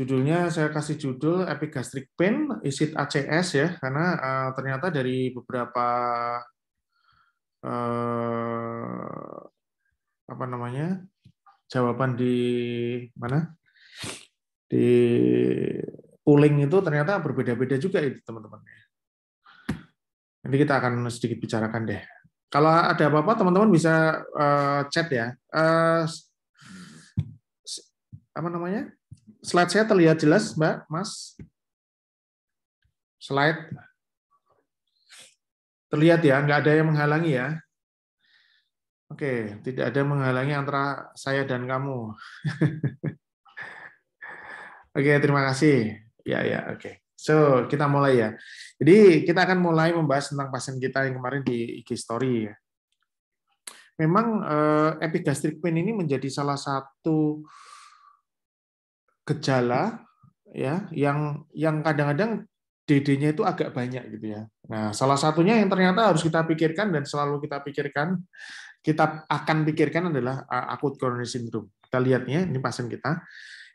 Judulnya saya kasih judul epigastric pain is it ACS ya karena uh, ternyata dari beberapa uh, apa namanya jawaban di mana di polling itu ternyata berbeda-beda juga itu teman-teman. Nanti kita akan sedikit bicarakan deh. Kalau ada apa-apa teman-teman bisa uh, chat ya. Uh, apa namanya? slide saya terlihat jelas, Mbak, Mas? Slide. Terlihat ya, nggak ada yang menghalangi ya. Oke, tidak ada menghalangi antara saya dan kamu. oke, terima kasih. Ya, ya, oke. So, kita mulai ya. Jadi, kita akan mulai membahas tentang pasien kita yang kemarin di IG story ya. Memang epigastric eh, epigastrik pain ini menjadi salah satu gejala ya yang yang kadang-kadang DD-nya itu agak banyak gitu ya. Nah, salah satunya yang ternyata harus kita pikirkan dan selalu kita pikirkan, kita akan pikirkan adalah eh, akut coronary syndrome. Kita lihatnya, ini pasien kita.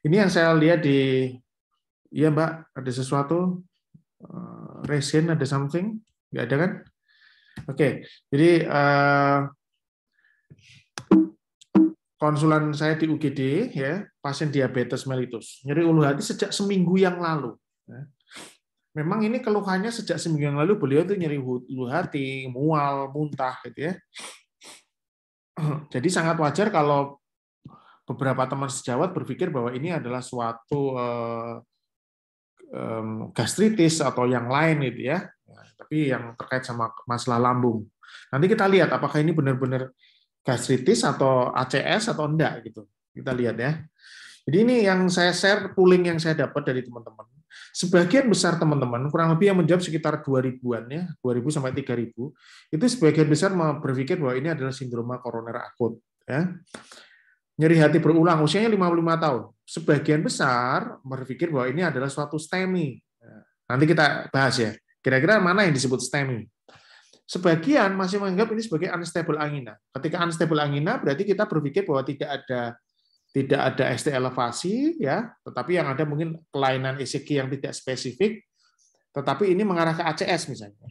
Ini yang saya lihat di, ya Mbak, ada sesuatu, eh, resin, ada something, nggak ada kan? Oke, jadi eh, konsulan saya di UGD ya pasien diabetes melitus nyeri ulu hati sejak seminggu yang lalu ya. memang ini keluhannya sejak seminggu yang lalu beliau itu nyeri ulu hati mual muntah gitu ya jadi sangat wajar kalau beberapa teman sejawat berpikir bahwa ini adalah suatu eh, gastritis atau yang lain gitu ya tapi yang terkait sama masalah lambung nanti kita lihat apakah ini benar-benar gastritis atau ACS atau enggak gitu. Kita lihat ya. Jadi ini yang saya share pooling yang saya dapat dari teman-teman. Sebagian besar teman-teman kurang lebih yang menjawab sekitar 2000-an ya, 2000 sampai 3000, itu sebagian besar berpikir bahwa ini adalah sindroma koroner akut ya. Nyeri hati berulang usianya 55 tahun. Sebagian besar berpikir bahwa ini adalah suatu STEMI. Nah, nanti kita bahas ya. Kira-kira mana yang disebut STEMI? Sebagian masih menganggap ini sebagai unstable angina. Ketika unstable angina berarti kita berpikir bahwa tidak ada tidak ada ST elevasi ya, tetapi yang ada mungkin kelainan ECG yang tidak spesifik, tetapi ini mengarah ke ACS misalnya.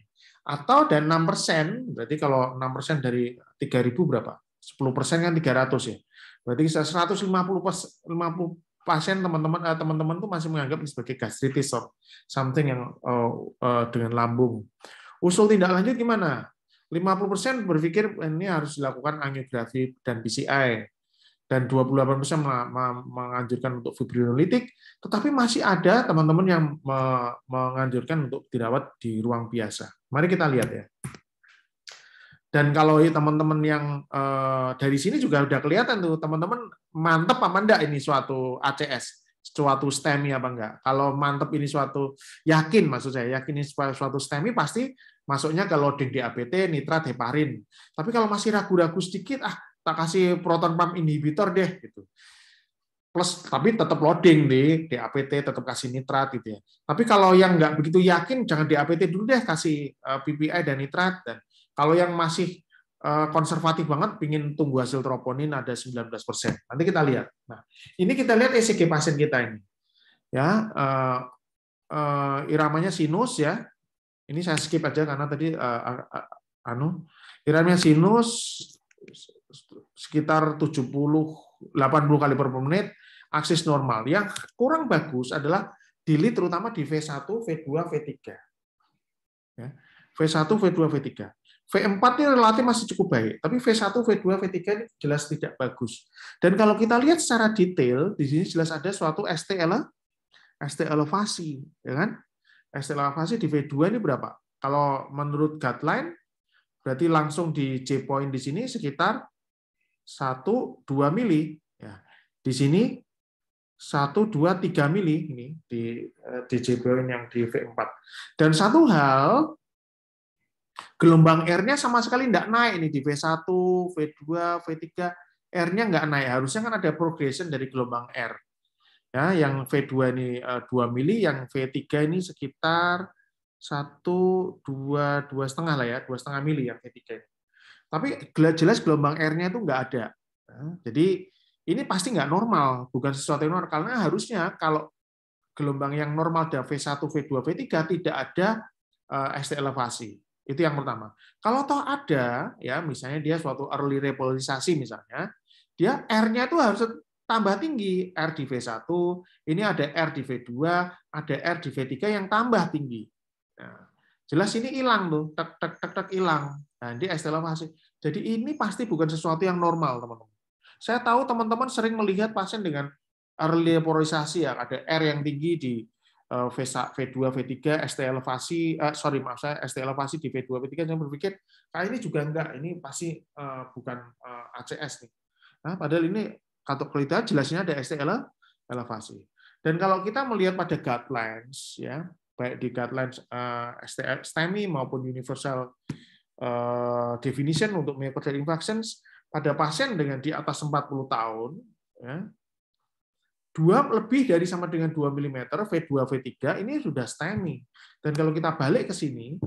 Atau dan 6%, berarti kalau 6% dari 3000 berapa? 10% kan 300 ya. Berarti 150 50 pasien teman-teman eh, teman-teman itu masih menganggap ini sebagai gastritis or something yang eh, eh, dengan lambung. Usul tindak lanjut gimana? 50% berpikir eh, ini harus dilakukan angiografi dan PCI dan 28% menganjurkan untuk fibrinolitik, tetapi masih ada teman-teman yang menganjurkan untuk dirawat di ruang biasa. Mari kita lihat ya. Dan kalau teman-teman yang eh, dari sini juga sudah kelihatan tuh, teman-teman mantep apa enggak ini suatu ACS suatu STEMI apa enggak. Kalau mantep ini suatu yakin maksud saya, yakin ini suatu STEMI pasti masuknya ke loading apt nitrat, heparin. Tapi kalau masih ragu-ragu sedikit, ah tak kasih proton pump inhibitor deh gitu. Plus tapi tetap loading di DAPT, tetap kasih nitrat gitu ya. Tapi kalau yang nggak begitu yakin jangan DAPT dulu deh kasih eh, PPI dan nitrat dan kalau yang masih Eh, konservatif banget, pingin tunggu hasil troponin ada 19%. Nanti kita lihat. Nah, ini kita lihat ECG pasien kita ini. Ya, uh, uh, iramanya sinus ya. Ini saya skip aja karena tadi uh, uh, anu iramanya sinus sekitar 70 80 kali per menit, aksis normal. Yang kurang bagus adalah delay terutama di V1, V2, V3. Ya. V1, V2, V3 V4 ini relatif masih cukup baik, tapi V1, V2, V3 ini jelas tidak bagus. Dan kalau kita lihat secara detail, di sini jelas ada suatu ST, ele, ST elevasi, ya kan? ST elevasi di V2 ini berapa? Kalau menurut guideline, berarti langsung di J point di sini sekitar 1-2 mili. Ya. Di sini 1-2-3 mili ini di, eh, di J point yang di V4. Dan satu hal gelombang R-nya sama sekali tidak naik nih di V1, V2, V3, R-nya nggak naik. Harusnya kan ada progression dari gelombang R. Ya, yang V2 ini 2 eh, mili, yang V3 ini sekitar 1, 2, setengah lah ya, setengah mili yang V3 ini. Tapi jelas gelombang R-nya itu nggak ada. Ya, jadi ini pasti nggak normal, bukan sesuatu yang normal. Karena harusnya kalau gelombang yang normal ada V1, V2, V3 tidak ada eh, ST elevasi. Itu yang pertama. Kalau toh ada, ya misalnya dia suatu early repolarisasi misalnya, dia R-nya itu harus tambah tinggi. R di V1, ini ada R di V2, ada R di V3 yang tambah tinggi. Nah, jelas ini hilang tuh, tek tek tek tek hilang. Nah, di estelomasi. Jadi ini pasti bukan sesuatu yang normal, teman-teman. Saya tahu teman-teman sering melihat pasien dengan early polarisasi ya, ada R yang tinggi di V2, V3, ST elevasi, eh, sorry maaf saya ST elevasi di V2, V3 saya berpikir kayak ini juga enggak, ini pasti eh, bukan uh, eh, ACS nih. Nah, padahal ini kantor kualitas jelasnya ada ST elevasi. Dan kalau kita melihat pada guidelines ya, baik di guidelines eh, ST, STEMI maupun universal eh, definition untuk myocardial infarctions pada pasien dengan di atas 40 tahun ya, 2 lebih dari sama dengan 2 mm V2 V3 ini sudah stemi Dan kalau kita balik ke sini,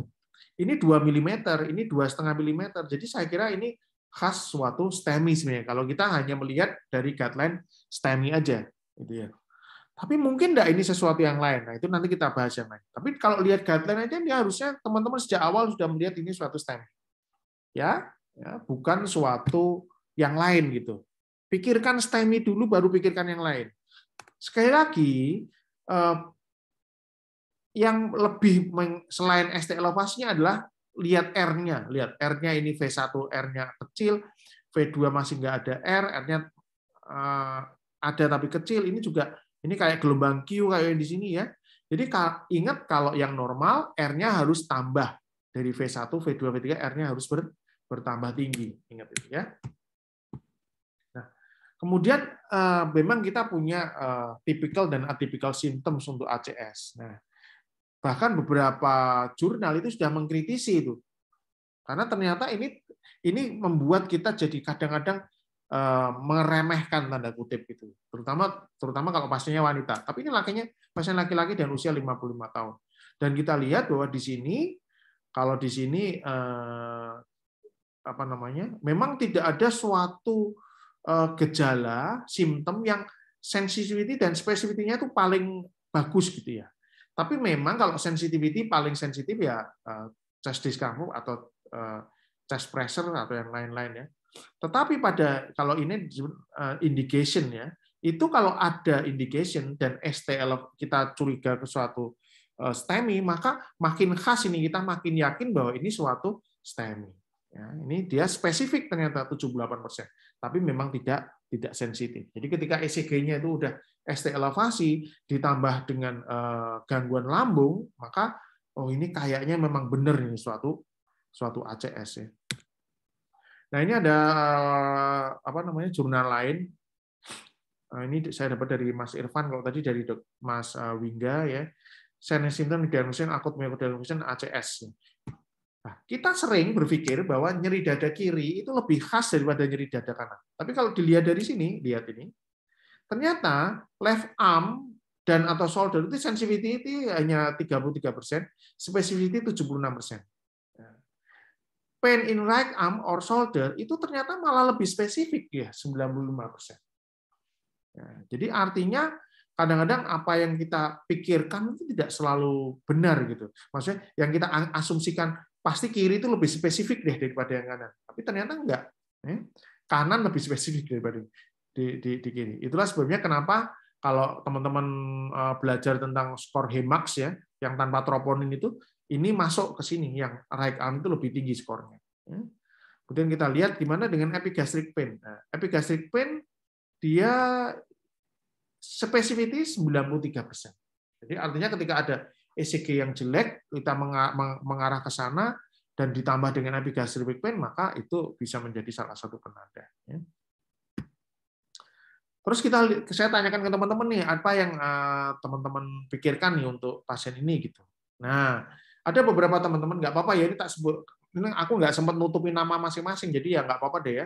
ini 2 mm, ini 2,5 mm. Jadi saya kira ini khas suatu STEMI sebenarnya. Kalau kita hanya melihat dari guideline STEMI aja, gitu ya. Tapi mungkin enggak ini sesuatu yang lain. Nah, itu nanti kita bahas yang lain. Tapi kalau lihat guideline aja, ini harusnya teman-teman sejak awal sudah melihat ini suatu STEMI. Ya, ya bukan suatu yang lain gitu. Pikirkan STEMI dulu, baru pikirkan yang lain Sekali lagi, eh, yang lebih selain ST elevasinya adalah lihat R-nya. Lihat R-nya ini V1, R-nya kecil, V2 masih nggak ada R, R-nya eh, ada tapi kecil. Ini juga ini kayak gelombang Q kayak di sini ya. Jadi ingat kalau yang normal R-nya harus tambah dari V1, V2, V3 R-nya harus bertambah tinggi. Ingat itu ya. Kemudian eh, memang kita punya eh, tipikal dan atipikal symptoms untuk ACS. Nah, bahkan beberapa jurnal itu sudah mengkritisi itu. Karena ternyata ini ini membuat kita jadi kadang-kadang uh, meremehkan tanda kutip itu Terutama terutama kalau pasiennya wanita. Tapi ini lakinya pasien laki-laki dan usia 55 tahun. Dan kita lihat bahwa di sini kalau di sini apa namanya? memang tidak ada suatu Eh, gejala, simptom yang sensitivity dan spesifiknya itu paling bagus gitu ya. Tapi memang kalau sensitivity paling sensitif ya eh, chest discomfort atau eh, chest pressure atau yang lain-lain ya. Tetapi pada kalau ini indication ya, itu kalau ada indication dan STL kita curiga ke suatu STEMI, maka makin khas ini kita makin yakin bahwa ini suatu STEMI. Ya, ini dia spesifik ternyata 78 persen tapi memang tidak tidak sensitif. Jadi ketika ECG-nya itu sudah ST elevasi ditambah dengan eh, gangguan lambung, maka oh ini kayaknya memang benar ini suatu suatu ACS ya. Nah, ini ada eh, apa namanya jurnal lain. Eh, ini saya dapat dari Mas Irfan kalau tadi dari Mas Wingga ya. Senes syndrome diagnosis akut myocardial ACS. Nah, kita sering berpikir bahwa nyeri dada kiri itu lebih khas daripada nyeri dada kanan. Tapi kalau dilihat dari sini, lihat ini, ternyata left arm dan atau shoulder itu sensitivity hanya 33%, specificity 76%. Ya. Pain in right arm or shoulder itu ternyata malah lebih spesifik ya 95%. persen. Ya, jadi artinya kadang-kadang apa yang kita pikirkan itu tidak selalu benar gitu. Maksudnya yang kita asumsikan pasti kiri itu lebih spesifik deh daripada yang kanan. Tapi ternyata enggak. Ya. Kanan lebih spesifik daripada di, di, di kiri. Itulah sebabnya kenapa kalau teman-teman eh, belajar tentang skor Hemax ya, yang tanpa troponin itu, ini masuk ke sini yang right arm itu lebih tinggi skornya. Ya. Kemudian kita lihat gimana dengan epigastric pain. Nah, epigastric pain dia spesifitas 93%. Jadi artinya ketika ada ECG yang jelek, kita mengarah ke sana, dan ditambah dengan epigastric pain, maka itu bisa menjadi salah satu penanda. Ya. Terus kita saya tanyakan ke teman-teman nih, apa yang eh, teman-teman pikirkan nih untuk pasien ini gitu. Nah, ada beberapa teman-teman nggak apa-apa ya ini tak sebut, ini aku nggak sempat nutupi nama masing-masing, jadi ya nggak apa-apa deh ya.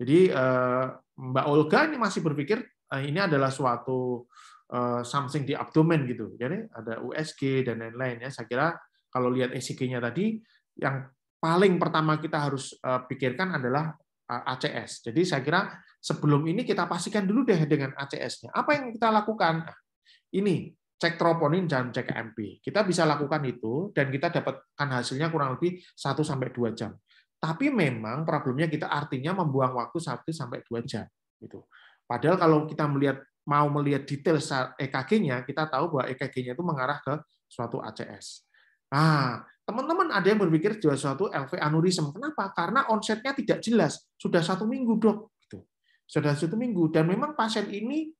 Jadi eh, Mbak Olga ini masih berpikir eh, ini adalah suatu Eh, something di abdomen gitu. Jadi ada USG dan lain-lain ya. Saya kira kalau lihat ECG-nya tadi yang paling pertama kita harus eh, pikirkan adalah eh, ACS. Jadi saya kira sebelum ini kita pastikan dulu deh dengan ACS-nya. Apa yang kita lakukan? ini cek troponin dan cek MP. Kita bisa lakukan itu dan kita dapatkan hasilnya kurang lebih 1 sampai 2 jam. Tapi memang problemnya kita artinya membuang waktu 1 sampai 2 jam gitu. Padahal kalau kita melihat mau melihat detail EKG-nya, kita tahu bahwa EKG-nya itu mengarah ke suatu ACS. Nah, teman-teman ada yang berpikir juga suatu LV aneurism. Kenapa? Karena onsetnya tidak jelas. Sudah satu minggu dok, gitu. Sudah satu minggu dan memang pasien ini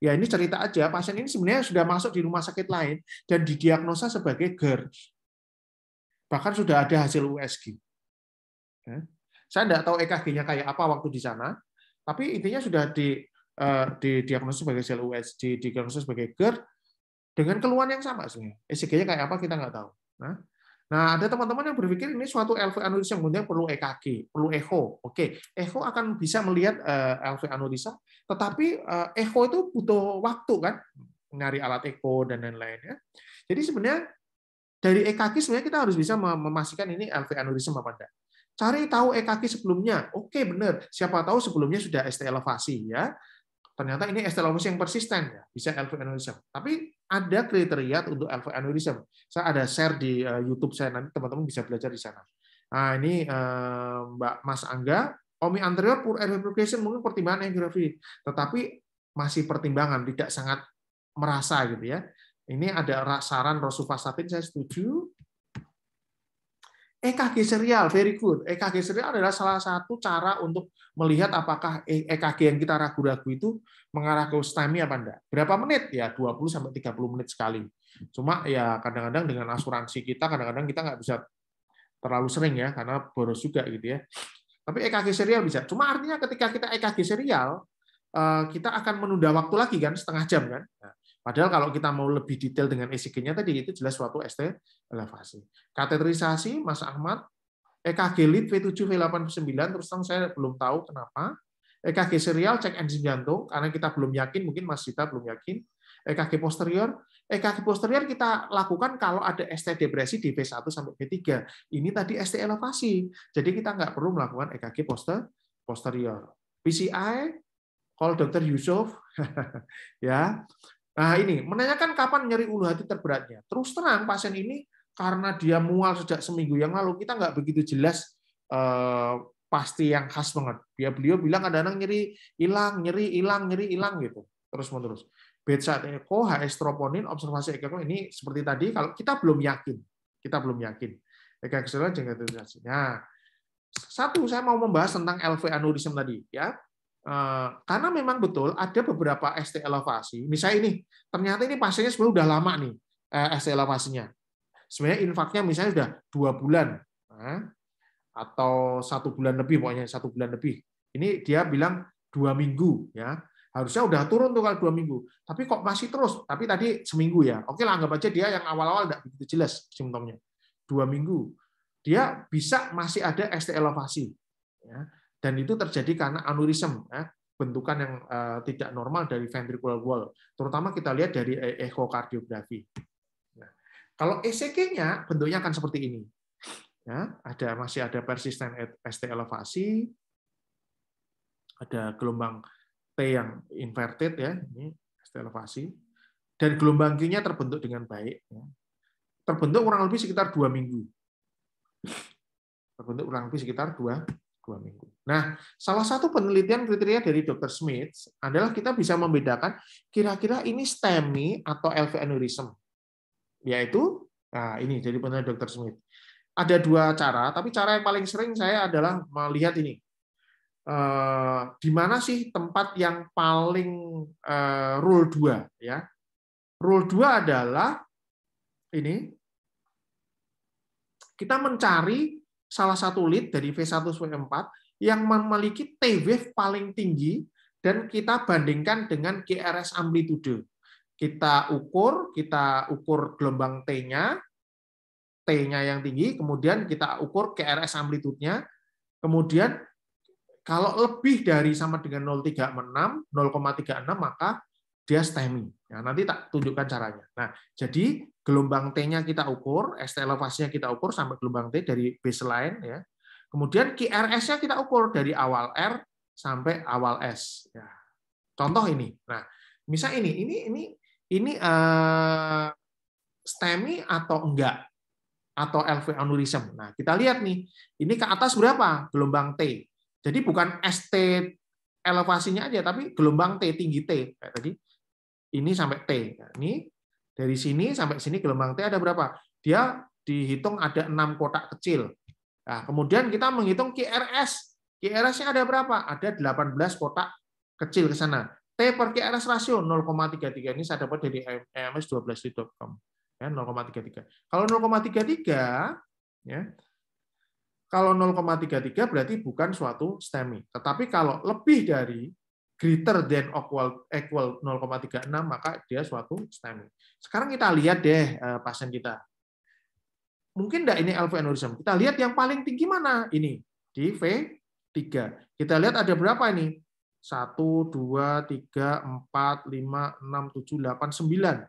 ya ini cerita aja. Pasien ini sebenarnya sudah masuk di rumah sakit lain dan didiagnosa sebagai GERD. Bahkan sudah ada hasil USG. Ya. Saya tidak tahu EKG-nya kayak apa waktu di sana, tapi intinya sudah di Eh, didiagnosis sebagai sel USD, didiagnosis sebagai GERD dengan keluhan yang sama sebenarnya. ECG-nya kayak apa kita nggak tahu. Nah, Nah, ada teman-teman yang berpikir ini suatu LV aneurisma yang kemudian perlu EKG, perlu echo. Oke, echo akan bisa melihat eh, LV aneurisma, tetapi echo e itu butuh waktu kan, nyari alat echo dan lain-lainnya. Jadi sebenarnya dari EKG sebenarnya kita harus bisa memastikan ini LV aneurisma apa enggak. Cari tahu EKG sebelumnya. Oke, benar. Siapa tahu sebelumnya sudah ST elevasi ya. Ternyata ini Estelomus yang persisten ya, bisa LV aneurysm. Tapi ada kriteria untuk LV aneurysm. Saya ada share di eh, YouTube saya nanti teman-teman bisa belajar di sana. Nah, ini eh, Mbak Mas Angga, omi anterior pur application mungkin pertimbangan angiografi, tetapi masih pertimbangan, tidak sangat merasa gitu ya. Ini ada saran rosuvastatin saya setuju, EKG serial, very good. EKG serial adalah salah satu cara untuk melihat apakah EKG e yang kita ragu-ragu itu mengarah ke STEMI apa enggak. Berapa menit? Ya 20 sampai 30 menit sekali. Cuma ya kadang-kadang dengan asuransi kita, kadang-kadang kita nggak bisa terlalu sering ya, karena boros juga gitu ya. Tapi EKG serial bisa. Cuma artinya ketika kita EKG serial, eh, kita akan menunda waktu lagi kan, setengah jam kan. Nah, Padahal kalau kita mau lebih detail dengan ECG-nya tadi itu jelas suatu ST elevasi. Kateterisasi Mas Ahmad EKG lead V7 v 8 V9 terus terang saya belum tahu kenapa. EKG serial cek enzim jantung karena kita belum yakin mungkin Mas Dita belum yakin. EKG posterior, EKG posterior kita lakukan kalau ada ST depresi di V1 sampai V3. Ini tadi ST elevasi. Jadi kita nggak perlu melakukan EKG poster posterior. PCI call Dr. Yusuf ya Nah ini, menanyakan kapan nyeri ulu hati terberatnya. Terus terang pasien ini karena dia mual sejak seminggu yang lalu, kita nggak begitu jelas eh, pasti yang khas banget. Dia ya, beliau bilang kadang-kadang nyeri hilang, nyeri hilang, nyeri hilang gitu terus menerus. Beta echo, HS troponin, observasi echo ini seperti tadi kalau kita belum yakin, kita belum yakin. Echo jangan Nah, satu saya mau membahas tentang LV anurisme tadi ya Eh, karena memang betul ada beberapa ST elevasi. Misalnya ini, ternyata ini pasiennya sebenarnya sudah lama nih eh, ST elevasinya. Sebenarnya infaknya misalnya sudah dua bulan eh, atau satu bulan lebih pokoknya satu bulan lebih. Ini dia bilang dua minggu ya. Harusnya udah turun tuh kalau dua minggu. Tapi kok masih terus? Tapi tadi seminggu ya. Oke lah anggap aja dia yang awal-awal tidak begitu jelas simptomnya. Dua minggu. Dia bisa masih ada ST elevasi. Ya. Dan itu terjadi karena ya, bentukan yang eh, tidak normal dari ventricular wall. Terutama kita lihat dari ekokardiografi. Nah, kalau ECG-nya bentuknya akan seperti ini. Ya, ada masih ada persisten ST elevasi, ada gelombang T yang inverted ya, ini ST elevasi, dan gelombang Q-nya terbentuk dengan baik. Ya. Terbentuk kurang lebih sekitar dua minggu. Terbentuk kurang lebih sekitar dua dua minggu. Nah, salah satu penelitian kriteria dari Dr. Smith adalah kita bisa membedakan kira-kira ini STEMI atau LV aneurysm. Yaitu, nah ini dari penelitian Dr. Smith. Ada dua cara, tapi cara yang paling sering saya adalah melihat ini. Eh, di mana sih tempat yang paling eh, rule 2 ya. Rule 2 adalah ini kita mencari salah satu lead dari v 1 V 4 yang memiliki T wave paling tinggi dan kita bandingkan dengan GRS amplitude. Kita ukur, kita ukur gelombang T-nya, T-nya yang tinggi, kemudian kita ukur GRS amplitude-nya, kemudian kalau lebih dari sama dengan 0,36, 0,36 maka dia STEMI. Nah, ya, nanti tak tunjukkan caranya. Nah, jadi gelombang T-nya kita ukur, ST elevasinya kita ukur sampai gelombang T dari baseline ya. Kemudian QRS-nya kita ukur dari awal R sampai awal S. Ya. Contoh ini. Nah, misal ini, ini ini ini uh, eh, STEMI atau enggak atau LV aneurysm. Nah, kita lihat nih, ini ke atas berapa gelombang T. Jadi bukan ST elevasinya aja tapi gelombang T tinggi T kayak tadi ini sampai T. Nah, ini dari sini sampai sini gelombang T ada berapa? Dia dihitung ada enam kotak kecil. Nah, kemudian kita menghitung QRS. QRS-nya ada berapa? Ada 18 kotak kecil ke sana. T per QRS rasio 0,33 ini saya dapat dari EMS 12.com. Ya, 0,33. Kalau 0,33 ya kalau 0,33 berarti bukan suatu STEMI. Tetapi kalau lebih dari greater than equal equal 0,36 maka dia suatu stemi. Sekarang kita lihat deh eh, pasien kita. Mungkin enggak ini LV aneurisma. Kita lihat yang paling tinggi mana? Ini di V3. Kita lihat ada berapa ini? 1 2 3 4 5 6 7 8 9. 9.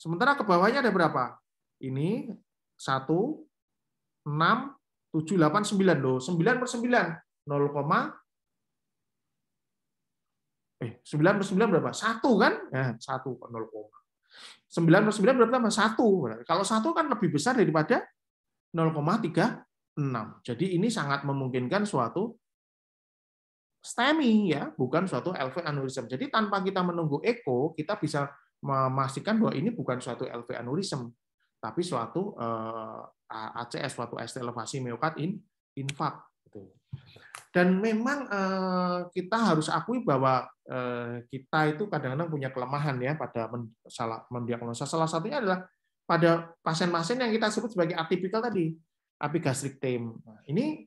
Sementara ke bawahnya ada berapa? Ini 1 6 7 8 9 loh. 9 per 9 0, Eh, 9 plus 9 berapa? 1 kan? Ya, 1, 0, 9 plus 9 berapa? 1. Kalau 1 kan lebih besar daripada 0,36. Jadi ini sangat memungkinkan suatu STEMI, ya, bukan suatu LV aneurisme. Jadi tanpa kita menunggu echo, kita bisa memastikan bahwa ini bukan suatu LV aneurisme, tapi suatu eh, ACS, suatu ST elevasi myokard in, infark. Dan memang eh, kita harus akui bahwa eh, kita itu kadang-kadang punya kelemahan ya pada salah mendiagnosa. Salah satunya adalah pada pasien-pasien yang kita sebut sebagai atipikal tadi, apigastrik team. Nah, ini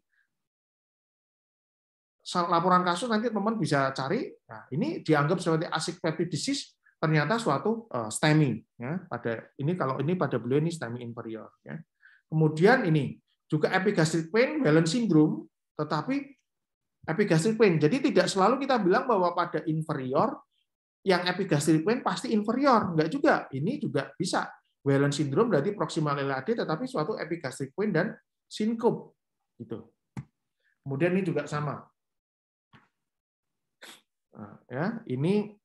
laporan kasus nanti teman teman bisa cari. Nah, ini dianggap sebagai peptic disease ternyata suatu uh, eh, STEMI ya pada ini kalau ini pada beliau ini STEMI inferior ya. Kemudian ini juga epigastric pain balance syndrome tetapi epigastric pain. Jadi tidak selalu kita bilang bahwa pada inferior yang epigastric pain pasti inferior, enggak juga. Ini juga bisa. Wellen syndrome berarti proximal LAD tetapi suatu epigastric pain dan syncope gitu. Kemudian ini juga sama. Nah, ya, ini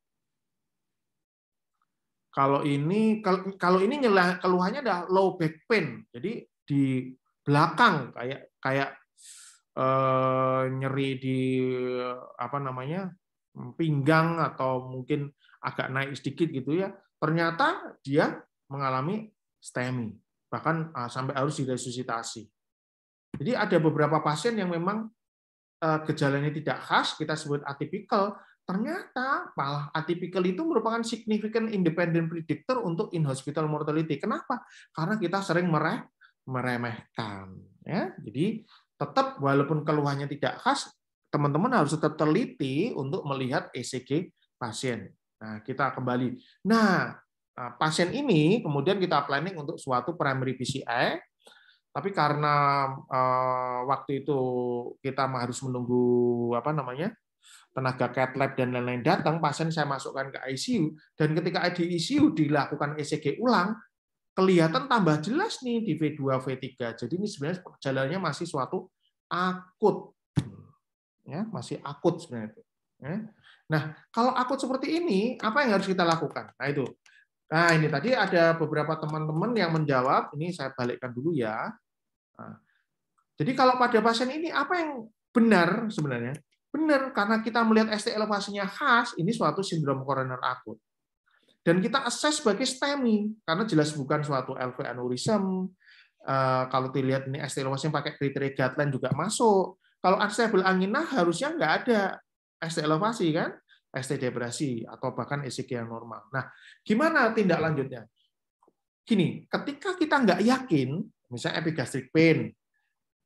kalau ini kalau ini nyelah keluhannya adalah low back pain. Jadi di belakang kayak kayak Eh, nyeri di apa namanya pinggang atau mungkin agak naik sedikit gitu ya, ternyata dia mengalami STEMI, bahkan eh, sampai harus diresusitasi. Jadi ada beberapa pasien yang memang eh, gejalanya tidak khas, kita sebut atipikal, ternyata malah atipikal itu merupakan significant independent predictor untuk in-hospital mortality. Kenapa? Karena kita sering meremehkan. Ya, jadi tetap walaupun keluhannya tidak khas, teman-teman harus tetap teliti untuk melihat ECG pasien. Nah, kita kembali. Nah, eh, pasien ini kemudian kita planning untuk suatu primary PCI, tapi karena uh, waktu itu kita harus menunggu apa namanya tenaga cat lab dan lain-lain datang, pasien saya masukkan ke ICU dan ketika di ICU dilakukan ECG ulang, kelihatan tambah jelas nih di V2, V3. Jadi ini sebenarnya jalannya masih suatu akut. Ya, masih akut sebenarnya itu. Ya. Nah, kalau akut seperti ini, apa yang harus kita lakukan? Nah, itu. Nah, ini tadi ada beberapa teman-teman yang menjawab, ini saya balikkan dulu ya. Nah, jadi kalau pada pasien ini, apa yang benar sebenarnya? Benar, karena kita melihat ST elevasinya khas, ini suatu sindrom koroner akut dan kita assess sebagai STEMI karena jelas bukan suatu LV aneurism. Eh, kalau dilihat ini STLOS yang pakai kriteria guideline juga masuk. Kalau unstable anginah harusnya nggak ada ST elevasi kan, ST depresi atau bahkan ECG yang normal. Nah, gimana tindak lanjutnya? Gini, ketika kita nggak yakin, misalnya epigastric pain,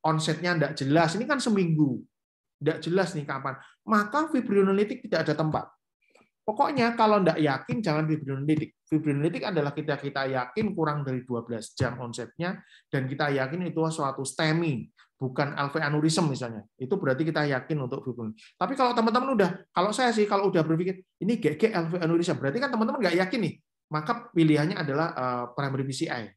onsetnya nggak jelas, ini kan seminggu, nggak jelas nih kapan, maka fibrinolitik tidak ada tempat Pokoknya kalau tidak yakin jangan fibrinolitik. Fibrinolitik adalah kita kita yakin kurang dari 12 jam konsepnya dan kita yakin itu suatu STEMI, bukan alveaneurism misalnya. Itu berarti kita yakin untuk fibrinolitik. Tapi kalau teman-teman udah, kalau saya sih kalau udah berpikir ini GG alveaneurism, berarti kan teman-teman nggak yakin nih. Maka pilihannya adalah eh, primary PCI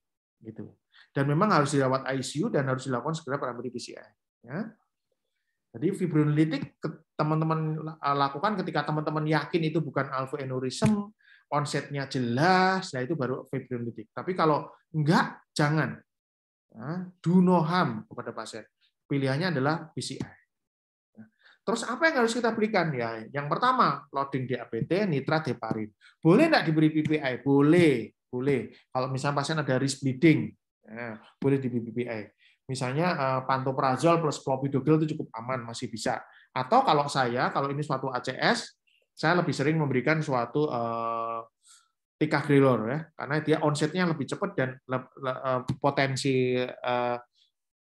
gitu. Dan memang harus dirawat ICU dan harus dilakukan segera primary PCI. Ya. Jadi fibrinolitik teman-teman eh, lakukan ketika teman-teman yakin itu bukan alveoaneurysm, onsetnya jelas, nah itu baru fibrinolitik. Tapi kalau enggak, jangan. Nah, do no harm kepada pasien. Pilihannya adalah PCI. Nah, terus apa yang harus kita berikan? Ya, yang pertama, loading DAPT, nitrat heparin. Boleh enggak diberi PPI? Boleh, boleh. Kalau misalnya pasien ada risk bleeding, nah, boleh diberi PPI. Misalnya eh, pantoprazol plus clopidogrel itu cukup aman, masih bisa. Atau kalau saya, kalau ini suatu ACS, saya lebih sering memberikan suatu eh, tikah ya, karena dia onsetnya lebih cepat dan eh, potensi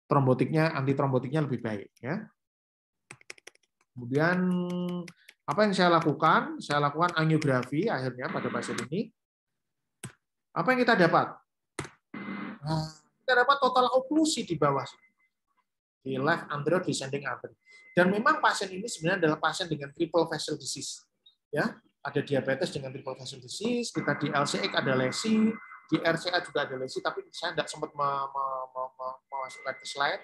trombotiknya, anti trombotiknya lebih baik ya. Kemudian apa yang saya lakukan? Saya lakukan angiografi akhirnya pada pasien ini. Apa yang kita dapat? Ah, kita dapat total oklusi di bawah sini. Di left anterior descending artery. Dan memang pasien ini sebenarnya adalah pasien dengan triple vessel disease. Ya, ada diabetes dengan triple vessel disease, kita di LCX ada lesi, di RCA juga ada lesi, tapi saya tidak sempat memasukkan ke slide.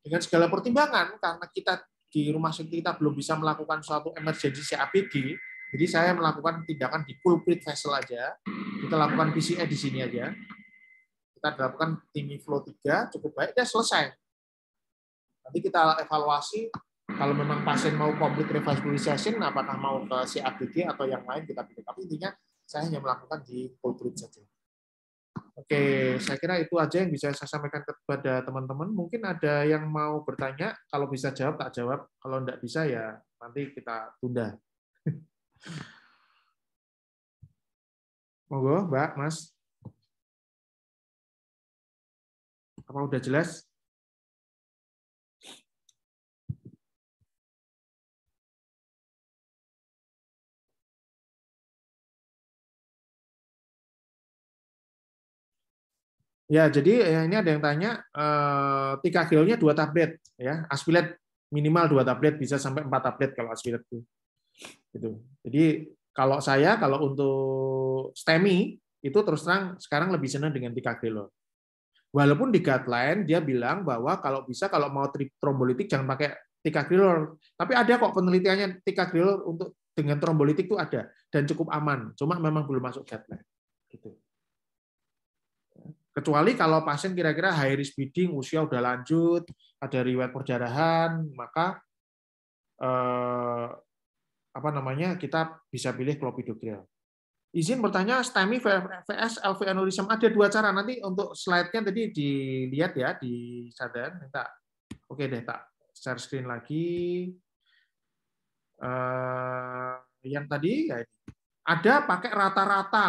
Dengan segala pertimbangan, karena kita di rumah sakit kita belum bisa melakukan suatu emergency CAPD, jadi saya melakukan tindakan di culprit vessel aja, kita lakukan PCA di sini aja, kita dapatkan Timi Flow 3 cukup baik, dia selesai. Nanti kita evaluasi kalau memang pasien mau complete revascularization, apakah mau ke CABG atau yang lain kita pilih. Tapi intinya saya hanya melakukan di cold bridge saja. Oke, saya kira itu aja yang bisa saya sampaikan kepada teman-teman. Mungkin ada yang mau bertanya, kalau bisa jawab tak jawab, kalau tidak bisa ya nanti kita tunda. Monggo, Mbak, Mas. Apa udah jelas? Ya, jadi eh, ini ada yang tanya, eh, tiga kilonya dua tablet, ya aspilat minimal dua tablet bisa sampai empat tablet kalau aspirat itu. Gitu. Jadi kalau saya kalau untuk STEMI itu terus terang sekarang lebih senang dengan tiga kilo. Walaupun di guideline dia bilang bahwa kalau bisa kalau mau trombolitik jangan pakai ticagrelor. Tapi ada kok penelitiannya ticagrelor untuk dengan trombolitik itu ada dan cukup aman. Cuma memang belum masuk guideline. Gitu. Kecuali kalau pasien kira-kira high risk bleeding, usia udah lanjut, ada riwayat perdarahan, maka eh, apa namanya kita bisa pilih clopidogrel izin bertanya STEMI, VFS, LVNurism ada dua cara nanti untuk slide-nya tadi dilihat ya di sadar minta oke deh tak share screen lagi eh, yang tadi ya ada pakai rata-rata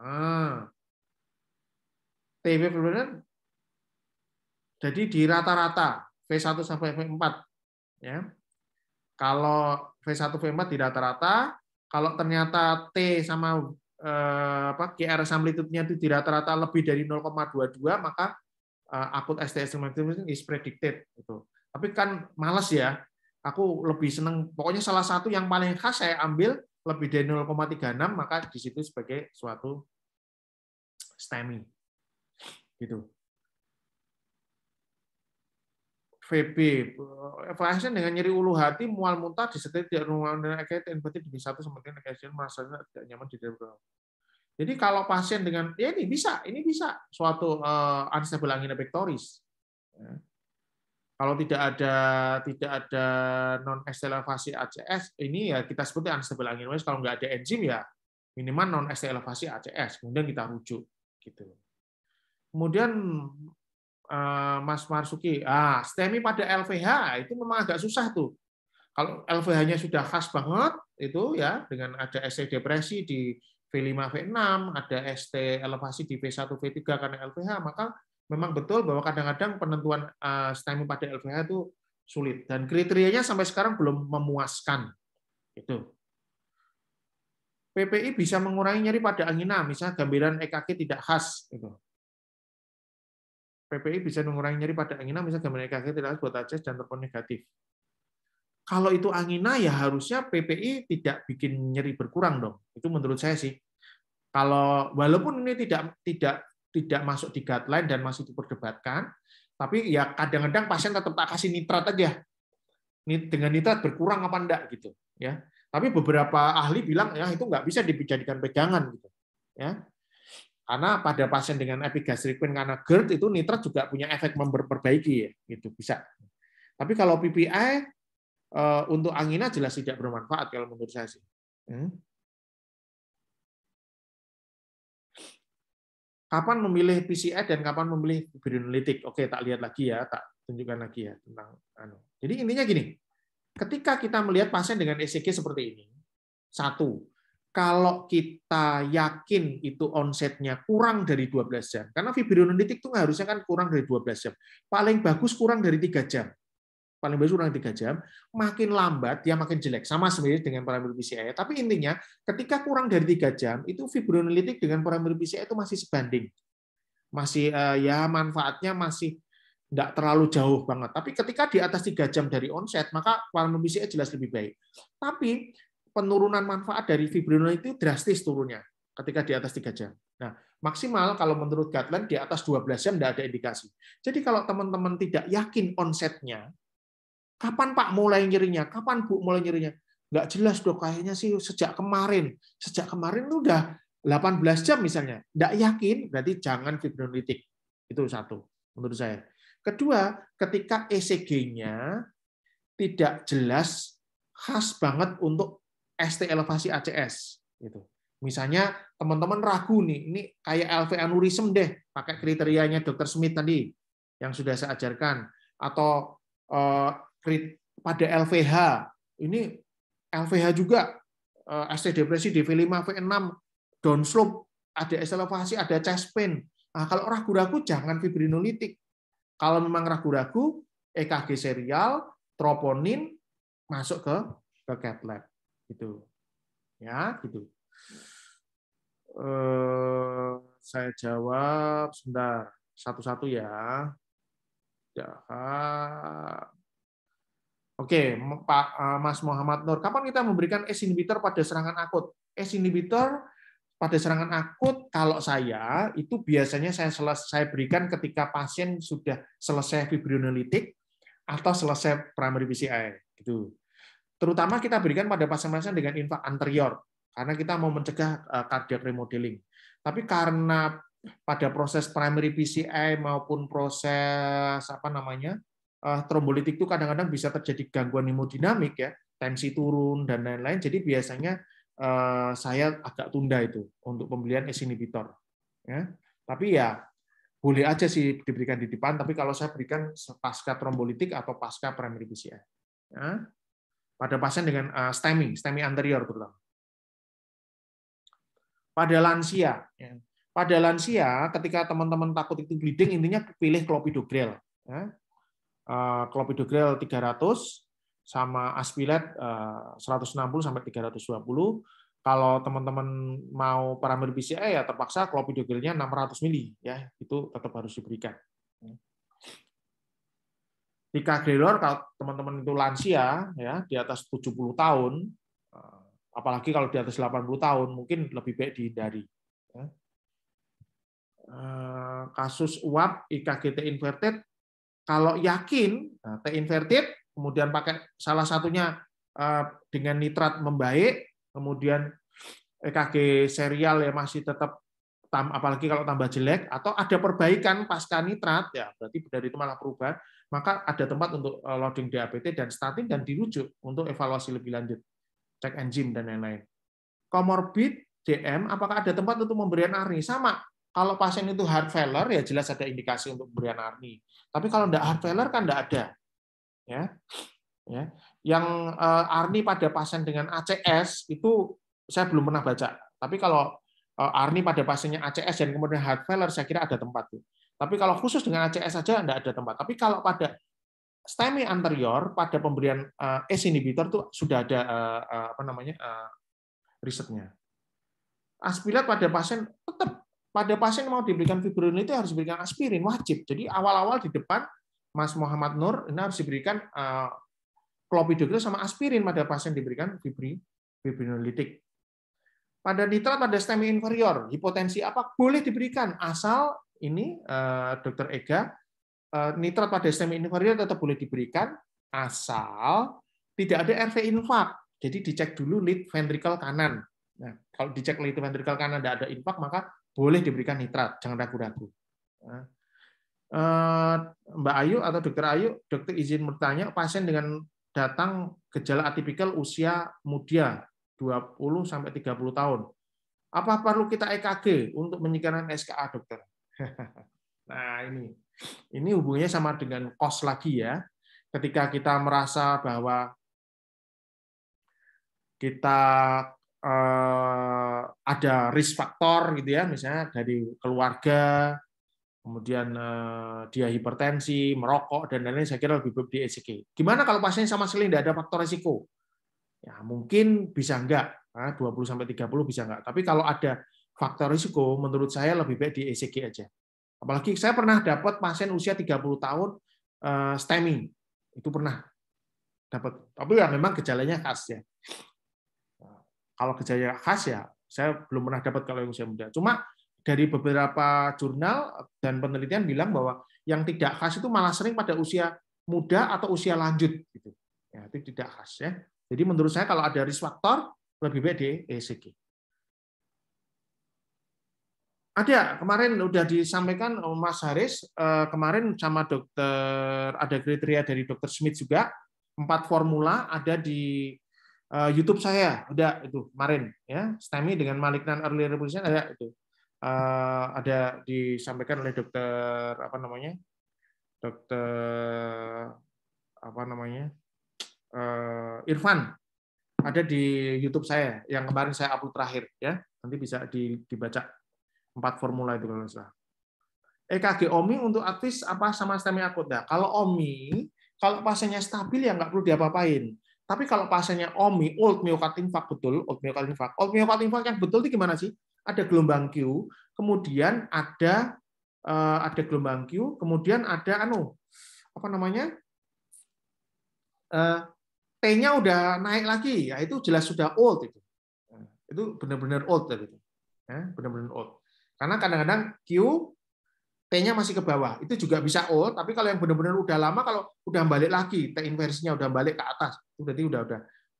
ah. tv benar jadi di rata-rata V1 sampai V4 ya kalau V1 V4 di rata-rata kalau ternyata T sama Eh, apa QR amplitude-nya itu di rata-rata lebih dari 0,22 maka eh, akut STS magnetism is predicted gitu. Tapi kan males ya. Aku lebih seneng pokoknya salah satu yang paling khas saya ambil lebih dari 0,36 maka di situ sebagai suatu STEMI. Gitu. VB fashion eh, dengan nyeri ulu hati mual muntah disertai tidak normal dan berarti demi satu seperti negasian merasanya tidak nyaman di dalam jadi kalau pasien dengan ya ini bisa ini bisa suatu uh, unstable angina pectoris ya. kalau tidak ada tidak ada non elevasi ACS ini ya kita seperti ya unstable angina pectoris kalau nggak ada enzim ya minimal non elevasi ACS kemudian kita rujuk gitu kemudian Eh, Mas Marsuki. Ah, STEMI pada LVH itu memang agak susah tuh. Kalau LVH-nya sudah khas banget itu ya dengan ada ST depresi di V5 V6, ada ST elevasi di V1 V3 karena LVH, maka memang betul bahwa kadang-kadang penentuan eh, STEMI pada LVH itu sulit dan kriterianya sampai sekarang belum memuaskan. Itu. PPI bisa mengurangi nyeri pada angina, misalnya gambaran EKG tidak khas gitu. PPI bisa mengurangi nyeri pada angina misalnya gambar EKG tidak buat Aces dan telepon negatif. Kalau itu angina ya harusnya PPI tidak bikin nyeri berkurang dong. Itu menurut saya sih. Kalau walaupun ini tidak tidak tidak masuk di guideline dan masih diperdebatkan, tapi ya kadang-kadang pasien tetap tak kasih nitrat aja. Dengan nitrat berkurang apa enggak gitu, ya. Tapi beberapa ahli bilang ya itu nggak bisa dijadikan pegangan gitu, ya karena pada pasien dengan pain karena GERD itu nitrat juga punya efek memperbaiki ya, gitu bisa. Tapi kalau PPI eh, untuk angina jelas tidak bermanfaat kalau menurut saya sih. Hmm? Kapan memilih PCI dan kapan memilih fibrinolitik? Oke, tak lihat lagi ya, tak tunjukkan lagi ya tentang anu. Jadi intinya gini, ketika kita melihat pasien dengan ECG seperti ini, satu, kalau kita yakin itu onsetnya kurang dari 12 jam, karena fibrinolitik itu harusnya kan kurang dari 12 jam. Paling bagus kurang dari 3 jam. Paling bagus kurang 3 jam, makin lambat dia makin jelek. Sama sebenarnya dengan parameter PCI. Tapi intinya ketika kurang dari 3 jam, itu fibrinolitik dengan parameter PCI itu masih sebanding. Masih eh, ya manfaatnya masih tidak terlalu jauh banget. Tapi ketika di atas tiga jam dari onset, maka parameter PCI jelas lebih baik. Tapi penurunan manfaat dari fibrinolin itu drastis turunnya ketika di atas 3 jam. Nah, maksimal kalau menurut guideline di atas 12 jam tidak ada indikasi. Jadi kalau teman-teman tidak yakin onsetnya, kapan Pak mulai nyerinya, kapan Bu mulai nyerinya, nggak jelas dok kayaknya sih sejak kemarin. Sejak kemarin itu udah 18 jam misalnya. Nggak yakin, berarti jangan fibrinolitik. Itu satu menurut saya. Kedua, ketika ECG-nya tidak jelas khas banget untuk ST elevasi ACS. Gitu. Misalnya teman-teman ragu nih, ini kayak LV anurism deh, pakai kriterianya Dr. Smith tadi yang sudah saya ajarkan. Atau eh, pada LVH, ini LVH juga eh, ST depresi DV5, V6, downslope, ada elevasi, ada chest pain. Nah, kalau ragu-ragu jangan fibrinolitik. Kalau memang ragu-ragu, EKG serial, troponin masuk ke ke cath lab gitu ya gitu eh, saya jawab sebentar satu-satu ya ya Oke, Pak eh, Mas Muhammad Nur, kapan kita memberikan S inhibitor pada serangan akut? S inhibitor pada serangan akut kalau saya itu biasanya saya saya berikan ketika pasien sudah selesai fibrinolitik atau selesai primary PCI gitu. Terutama kita berikan pada pasien-pasien dengan infak anterior, karena kita mau mencegah eh, cardiac remodeling. Tapi karena pada proses primary PCI maupun proses apa namanya eh, trombolitik itu kadang-kadang bisa terjadi gangguan hemodinamik ya, tensi turun dan lain-lain. Jadi biasanya eh, saya agak tunda itu untuk pembelian ACE inhibitor. Ya. Tapi ya boleh aja sih diberikan di depan, tapi kalau saya berikan pasca trombolitik atau pasca primary PCI. Ya pada pasien dengan eh, STEMI, STEMI anterior terutama. Pada lansia, ya. pada lansia ketika teman-teman takut itu bleeding intinya pilih clopidogrel ya. Eh, clopidogrel 300 sama aspilet 160 eh, sampai 320 kalau teman-teman mau parameter BCA ya terpaksa clopidogrelnya 600 mili ya itu tetap harus diberikan Nika Grelor kalau teman-teman itu lansia ya di atas 70 tahun eh, apalagi kalau di atas 80 tahun mungkin lebih baik dihindari. Ya. Eh, kasus uap IKGT inverted kalau yakin nah, T inverted kemudian pakai salah satunya eh, dengan nitrat membaik kemudian EKG serial ya masih tetap apalagi kalau tambah jelek atau ada perbaikan pasca nitrat ya berarti dari itu malah perubahan maka ada tempat untuk eh, loading DAPT dan statin dan dirujuk untuk evaluasi lebih lanjut, cek enzim dan lain-lain. Komorbid DM, apakah ada tempat untuk pemberian ARNI? Sama, kalau pasien itu heart failure ya jelas ada indikasi untuk pemberian ARNI. Tapi kalau tidak heart failure kan tidak ada. Ya. Ya. Yang eh, ARNI pada pasien dengan ACS itu saya belum pernah baca. Tapi kalau eh, ARNI pada pasiennya ACS dan kemudian heart failure saya kira ada tempat tuh. Tapi kalau khusus dengan ACS saja tidak ada tempat. Tapi kalau pada STEMI anterior pada pemberian ACE eh, inhibitor tuh sudah ada eh, eh, apa namanya risetnya. Aspirin pada pasien tetap pada pasien mau diberikan fibrin itu harus diberikan aspirin wajib. Jadi awal-awal di depan Mas Muhammad Nur ini harus diberikan klopidogrel sama aspirin pada pasien diberikan fibrin fibrinolitik. Pada nitrat pada STEMI inferior, hipotensi apa boleh diberikan asal ini eh, Dokter Ega eh, nitrat pada semi inferior tetap boleh diberikan asal tidak ada RV infak. Jadi dicek dulu lead ventricle kanan. Nah, kalau dicek lead ventricle kanan tidak ada infak maka boleh diberikan nitrat, jangan ragu-ragu. Nah, eh, Mbak Ayu atau Dokter Ayu, dokter izin bertanya, pasien dengan datang gejala atipikal usia muda 20 sampai 30 tahun. Apa perlu kita EKG untuk menyikaran SKA, Dokter? Nah, ini. Ini hubungannya sama dengan kos lagi ya. Ketika kita merasa bahwa kita eh, ada risk faktor gitu ya, misalnya dari keluarga, kemudian eh, dia hipertensi, merokok dan lain-lain, saya kira lebih baik di ECG. Gimana kalau pasien sama sekali tidak ada faktor risiko? Ya, mungkin bisa enggak. 20 ah, sampai 30 bisa enggak. Tapi kalau ada faktor risiko menurut saya lebih baik di ECG aja. Apalagi saya pernah dapat pasien usia 30 tahun eh, STEMI. Itu pernah dapat. Tapi ya memang gejalanya khas ya. Kalau gejalanya khas ya saya belum pernah dapat kalau yang usia muda. Cuma dari beberapa jurnal dan penelitian bilang bahwa yang tidak khas itu malah sering pada usia muda atau usia lanjut gitu. Ya, itu tidak khas ya. Jadi menurut saya kalau ada risk factor lebih baik di ECG. Ada kemarin udah disampaikan eh, Mas Haris eh, kemarin sama dokter ada kriteria dari dokter Smith juga empat formula ada di eh, YouTube saya ada itu kemarin ya STEMI dengan malignan early reposition ada itu ada disampaikan oleh dokter apa namanya dokter apa namanya Irfan ada di YouTube saya yang kemarin saya upload terakhir ya nanti bisa dibaca Empat formula itu kalau salah. EKG eh, OMI untuk artis apa sama stemi akoda. Kalau OMI, kalau pasiennya stabil ya nggak perlu diapa-apain. Tapi kalau pasiennya OMI, old myocard infarct betul, old myocard infarct. Old myocard infarct yang betul itu gimana sih? Ada gelombang Q, kemudian ada eh, ada gelombang Q, kemudian ada anu apa namanya? Eh, T-nya udah naik lagi, ya itu jelas sudah old itu. Itu benar-benar old itu. Ya, benar-benar old. Karena kadang-kadang Q T-nya masih ke bawah. Itu juga bisa old tapi kalau yang benar-benar udah lama kalau udah balik lagi, T inversinya udah balik ke atas. Itu berarti udah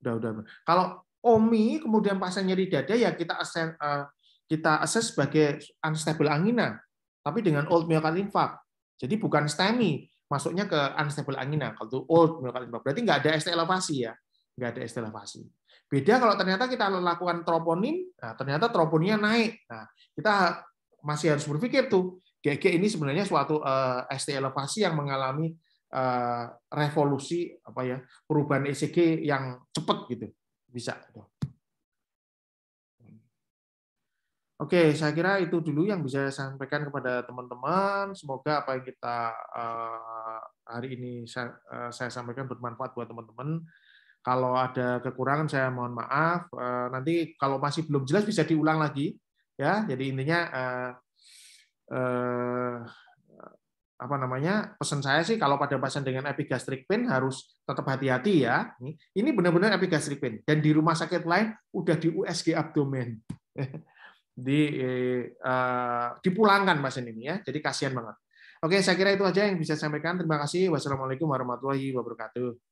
udah udah udah. Kalau OMI kemudian pasien nyeri dada ya kita asen, eh, kita assess sebagai unstable angina, tapi dengan old myocardial infarct. Jadi bukan STEMI, masuknya ke unstable angina. Kalau itu old myocardial infarct, berarti nggak ada ST elevasi ya, nggak ada ST elevasi. Beda kalau ternyata kita lakukan troponin, nah ternyata troponinnya naik. Nah, kita masih harus berpikir tuh GG ini sebenarnya suatu uh, eh, ST elevasi yang mengalami uh, revolusi apa ya perubahan ECG yang cepat gitu bisa. Oke, saya kira itu dulu yang bisa saya sampaikan kepada teman-teman. Semoga apa yang kita uh, hari ini saya, uh, saya sampaikan bermanfaat buat teman-teman. Kalau ada kekurangan saya mohon maaf. Uh, nanti kalau masih belum jelas bisa diulang lagi ya jadi intinya eh, eh, apa namanya pesan saya sih kalau pada pasien dengan epigastric pain harus tetap hati-hati ya ini benar-benar epigastric pain dan di rumah sakit lain udah di USG abdomen di eh, eh, dipulangkan pasien ini ya jadi kasihan banget oke saya kira itu aja yang bisa saya sampaikan terima kasih wassalamualaikum warahmatullahi wabarakatuh